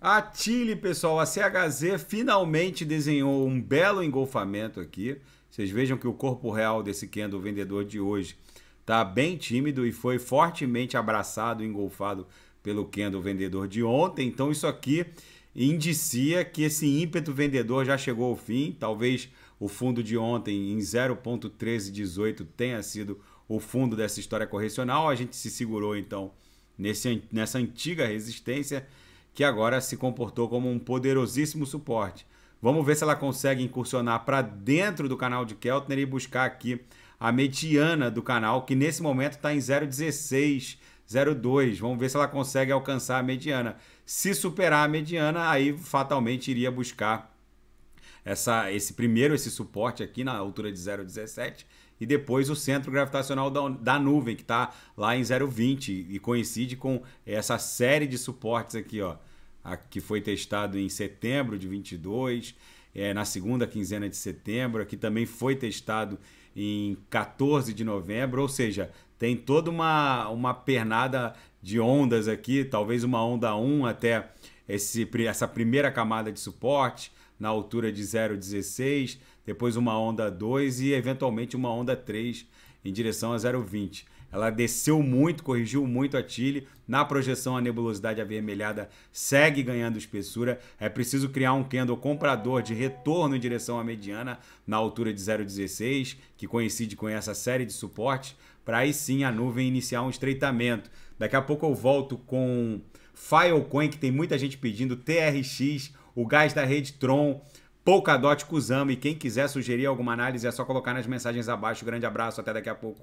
A Chile, pessoal, a CHZ finalmente desenhou um belo engolfamento aqui. Vocês vejam que o corpo real desse Kendo, vendedor de hoje, está bem tímido e foi fortemente abraçado, engolfado pelo Kendo, vendedor de ontem. Então isso aqui indicia que esse ímpeto vendedor já chegou ao fim. Talvez o fundo de ontem em 0.1318 tenha sido o fundo dessa história correcional. A gente se segurou então nesse, nessa antiga resistência que agora se comportou como um poderosíssimo suporte. Vamos ver se ela consegue incursionar para dentro do canal de Keltner e buscar aqui a mediana do canal, que nesse momento está em 0,16, 0,2. Vamos ver se ela consegue alcançar a mediana. Se superar a mediana, aí fatalmente iria buscar essa, esse primeiro esse suporte aqui na altura de 0,17 e depois o centro gravitacional da, da nuvem, que está lá em 0,20 e coincide com essa série de suportes aqui, ó a, que foi testado em setembro de 22, é, na segunda quinzena de setembro, que também foi testado em 14 de novembro, ou seja, tem toda uma, uma pernada de ondas aqui, talvez uma onda 1 até esse, essa primeira camada de suporte, na altura de 0,16, depois uma onda 2 e eventualmente uma onda 3 em direção a 0,20. Ela desceu muito, corrigiu muito a Chile. Na projeção, a nebulosidade avermelhada segue ganhando espessura. É preciso criar um candle comprador de retorno em direção à mediana, na altura de 0,16, que coincide com essa série de suporte para aí sim a nuvem iniciar um estreitamento. Daqui a pouco eu volto com Filecoin, que tem muita gente pedindo, TRX, o Gás da Rede Tron, Polkadot Kuzama. E quem quiser sugerir alguma análise é só colocar nas mensagens abaixo. Grande abraço, até daqui a pouco.